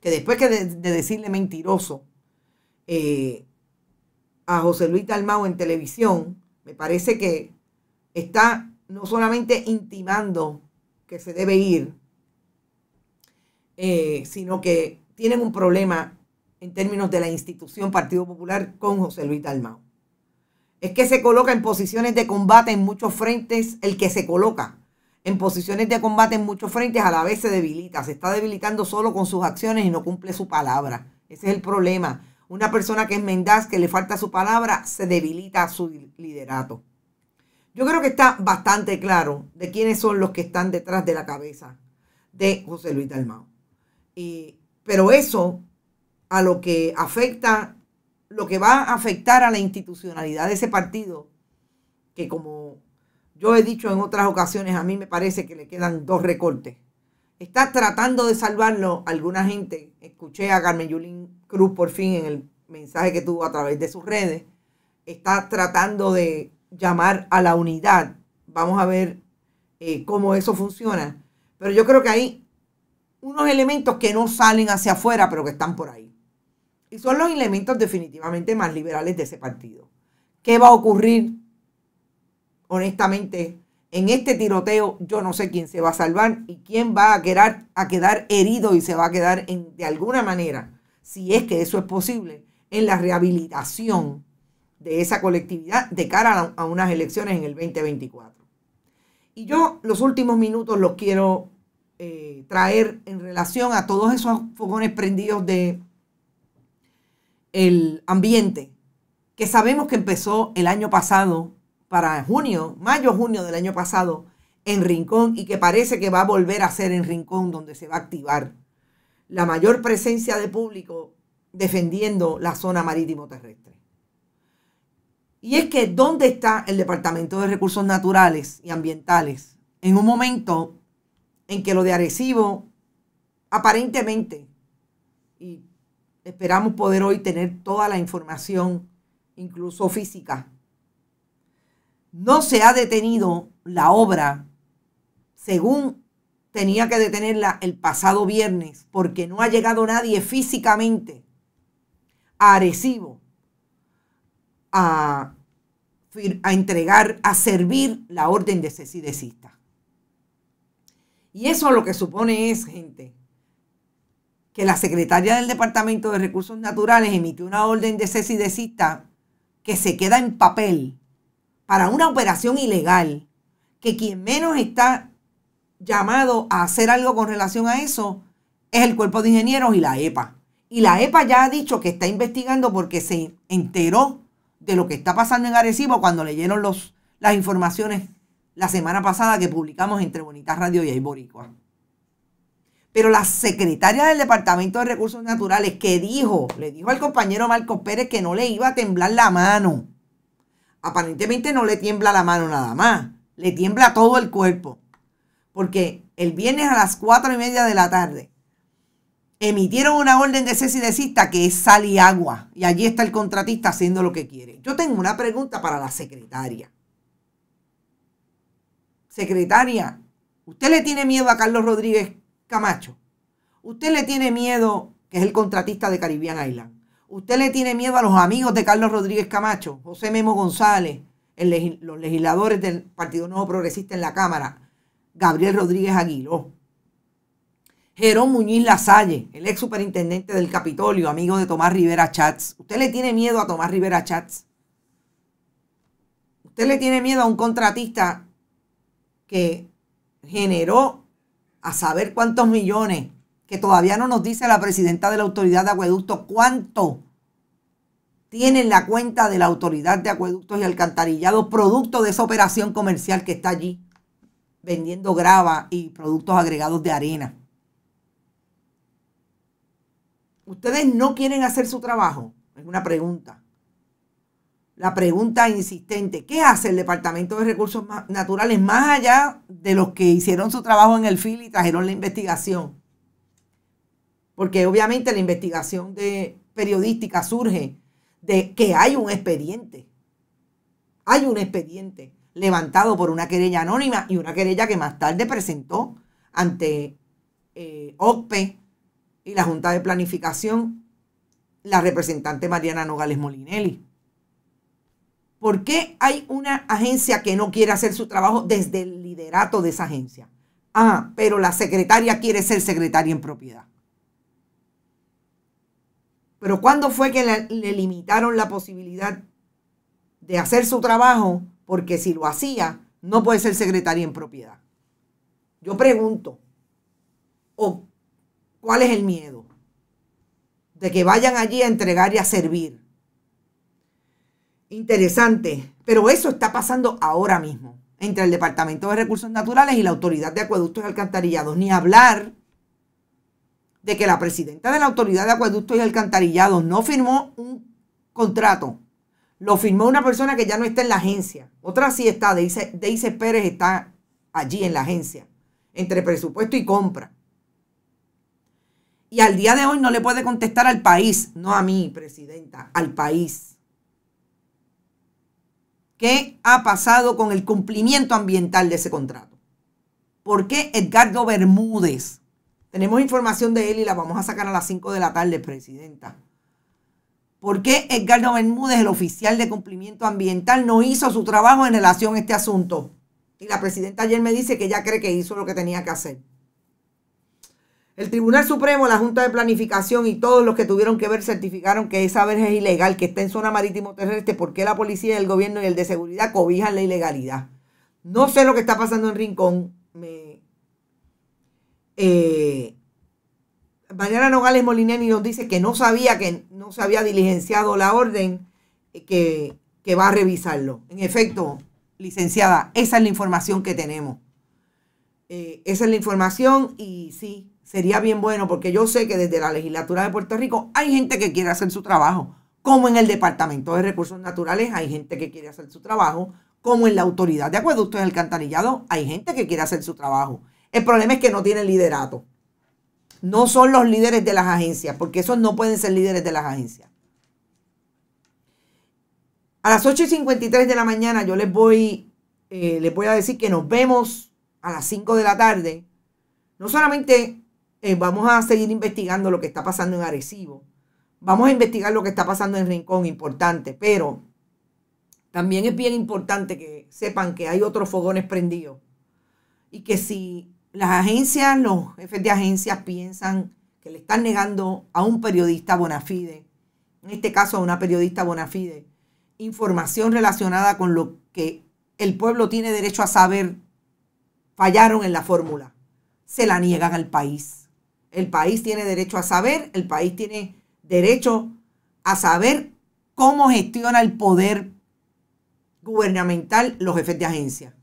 que después de, decirle mentiroso, eh, a José Luis Dalmau en televisión, me parece que está no solamente intimando que se debe ir, eh, sino que tienen un problema en términos de la institución Partido Popular con José Luis Dalmau. Es que se coloca en posiciones de combate en muchos frentes, el que se coloca en posiciones de combate en muchos frentes a la vez se debilita, se está debilitando solo con sus acciones y no cumple su palabra. Ese es el problema. Una persona que es mendaz, que le falta su palabra, se debilita su liderato. Yo creo que está bastante claro de quiénes son los que están detrás de la cabeza de José Luis Dalmao. Y, pero eso a lo que afecta, lo que va a afectar a la institucionalidad de ese partido, que como yo he dicho en otras ocasiones, a mí me parece que le quedan dos recortes. Está tratando de salvarlo alguna gente. Escuché a Carmen Yulín Cruz por fin en el mensaje que tuvo a través de sus redes, está tratando de llamar a la unidad. Vamos a ver eh, cómo eso funciona. Pero yo creo que hay unos elementos que no salen hacia afuera, pero que están por ahí. Y son los elementos definitivamente más liberales de ese partido. ¿Qué va a ocurrir? Honestamente, en este tiroteo yo no sé quién se va a salvar y quién va a quedar, a quedar herido y se va a quedar de alguna manera si es que eso es posible, en la rehabilitación de esa colectividad de cara a, unas elecciones en el 2024. Y yo los últimos minutos los quiero eh, traer en relación a todos esos fogones prendidos de el ambiente que sabemos que empezó el año pasado para junio, mayo, junio del año pasado en Rincón y que parece que va a volver a ser en Rincón donde se va a activar la mayor presencia de público defendiendo la zona marítimo terrestre. Y es que, ¿dónde está el Departamento de Recursos Naturales y Ambientales? En un momento en que lo de Arecibo, aparentemente, y esperamos poder hoy tener toda la información, incluso física, no se ha detenido la obra según tenía que detenerla el pasado viernes porque no ha llegado nadie físicamente a Arecibo a, entregar, a servir la orden de cesidecista. Y eso lo que supone es, gente, que la secretaria del Departamento de Recursos Naturales emitió una orden de cesidecista que se queda en papel para una operación ilegal, que quien menos está llamado a hacer algo con relación a eso es el cuerpo de ingenieros y la EPA. Y la EPA ya ha dicho que está investigando porque se enteró de lo que está pasando en Arecibo cuando leyeron los, las informaciones la semana pasada que publicamos entre Bonitas Radio y Boricua. Pero la secretaria del Departamento de Recursos Naturales que dijo, le dijo al compañero Marcos Pérez que no le iba a temblar la mano. Aparentemente no le tiembla la mano nada más, le tiembla todo el cuerpo porque el viernes a las cuatro y media de la tarde emitieron una orden de cese que es sal y agua. Y allí está el contratista haciendo lo que quiere. Yo tengo una pregunta para la secretaria. Secretaria, ¿usted le tiene miedo a Carlos Rodríguez Camacho? ¿Usted le tiene miedo, que es el contratista de Caribbean Island? ¿Usted le tiene miedo a los amigos de Carlos Rodríguez Camacho, José Memo González, los legisladores del Partido Nuevo Progresista en la Cámara, Gabriel Rodríguez Aguiló. Jerón Muñiz Lasalle, el ex superintendente del Capitolio, amigo de Tomás Rivera Chats. ¿Usted le tiene miedo a Tomás Rivera Chats? ¿Usted le tiene miedo a un contratista que generó a saber cuántos millones, que todavía no nos dice la presidenta de la Autoridad de Acueductos cuánto tiene en la cuenta de la Autoridad de Acueductos y Alcantarillados producto de esa operación comercial que está allí? vendiendo grava y productos agregados de arena. ¿Ustedes no quieren hacer su trabajo? Es una pregunta. La pregunta insistente, ¿qué hace el Departamento de Recursos Naturales más allá de los que hicieron su trabajo en el FIL y trajeron la investigación? Porque obviamente la investigación de periodística surge de que hay un expediente. Hay un expediente levantado por una querella anónima y una querella que más tarde presentó ante eh, OCPE y la Junta de Planificación la representante Mariana Nogales Molinelli. ¿Por qué hay una agencia que no quiere hacer su trabajo desde el liderato de esa agencia? Ah, pero la secretaria quiere ser secretaria en propiedad. Pero ¿cuándo fue que le limitaron la posibilidad de hacer su trabajo porque si lo hacía, no puede ser secretaria en propiedad. Yo pregunto, ¿o ¿cuál es el miedo? De que vayan allí a entregar y a servir. Interesante, pero eso está pasando ahora mismo entre el Departamento de Recursos Naturales y la Autoridad de Acueductos y Alcantarillados. Ni hablar de que la presidenta de la Autoridad de Acueductos y Alcantarillados no firmó un contrato lo firmó una persona que ya no está en la agencia. Otra sí está, Deise Pérez está allí en la agencia, entre presupuesto y compra. Y al día de hoy no le puede contestar al país, no a mí, presidenta, al país. ¿Qué ha pasado con el cumplimiento ambiental de ese contrato? ¿Por qué Edgardo Bermúdez? Tenemos información de él y la vamos a sacar a las 5 de la tarde, presidenta. ¿Por qué Edgardo Bermúdez, el oficial de cumplimiento ambiental, no hizo su trabajo en relación a este asunto? Y la presidenta ayer me dice que ya cree que hizo lo que tenía que hacer. El Tribunal Supremo, la Junta de Planificación y todos los que tuvieron que ver certificaron que esa verja es ilegal, que está en zona marítimo terrestre, ¿Por qué la policía, el gobierno y el de seguridad cobijan la ilegalidad. No sé lo que está pasando en Rincón. eh, Mariana Nogales Molinelli nos dice que no sabía que no se había diligenciado la orden eh, que, va a revisarlo. En efecto, licenciada, esa es la información que tenemos. Eh, esa es la información y sí, sería bien bueno porque yo sé que desde la legislatura de Puerto Rico hay gente que quiere hacer su trabajo, como en el Departamento de Recursos Naturales hay gente que quiere hacer su trabajo, como en la Autoridad de Acueductos y Alcantarillado hay gente que quiere hacer su trabajo. El problema es que no tiene liderato no son los líderes de las agencias, porque esos no pueden ser líderes de las agencias. A las 8 y 53 de la mañana yo les voy, eh, les voy a decir que nos vemos a las 5 de la tarde. No solamente eh, vamos a seguir investigando lo que está pasando en Arecibo, vamos a investigar lo que está pasando en Rincón, importante, pero también es bien importante que sepan que hay otros fogones prendidos y que si las agencias, los jefes de agencias piensan que le están negando a un periodista bona fide, en este caso a una periodista bona fide, información relacionada con lo que el pueblo tiene derecho a saber, fallaron en la fórmula. Se la niegan al país. El país tiene derecho a saber, el país tiene derecho a saber cómo gestiona el poder gubernamental los jefes de agencias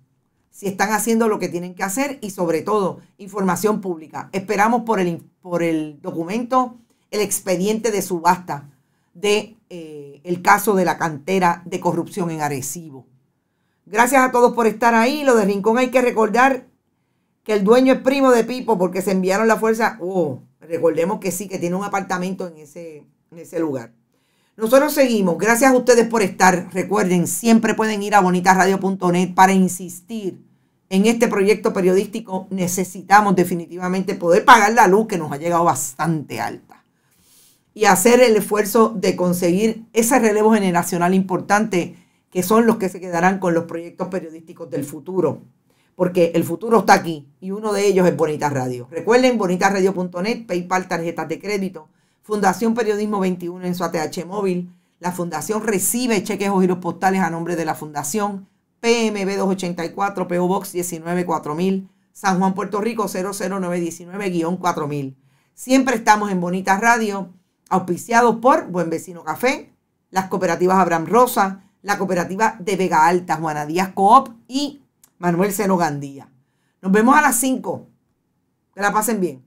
si están haciendo lo que tienen que hacer y sobre todo información pública. Esperamos por el, por el documento, el expediente de subasta de eh, caso de la cantera de corrupción en Arecibo. Gracias a todos por estar ahí. Lo de Rincón hay que recordar que el dueño es primo de Pipo porque se enviaron la fuerza. Oh, recordemos que sí, que tiene un apartamento en ese, en ese lugar. Nosotros seguimos. Gracias a ustedes por estar. Recuerden, siempre pueden ir a bonitasradio.net para insistir en este proyecto periodístico necesitamos definitivamente poder pagar la luz que nos ha llegado bastante alta y hacer el esfuerzo de conseguir ese relevo generacional importante que son los que se quedarán con los proyectos periodísticos del futuro. Porque el futuro está aquí y uno de ellos es Bonita Radio. Recuerden bonitasradio.net, PayPal, tarjetas de crédito, Fundación Periodismo 21 en su ATH móvil. La fundación recibe cheques o giros postales a nombre de la fundación. PMB 284, PO Box 194000, San Juan, Puerto Rico 00919-4000. Siempre estamos en Bonita Radio, auspiciados por Buen Vecino Café, las cooperativas Abraham Rosa, la cooperativa de Vega Alta, Juana Díaz Coop y Manuel Seno Gandía. Nos vemos a las 5. Que la pasen bien.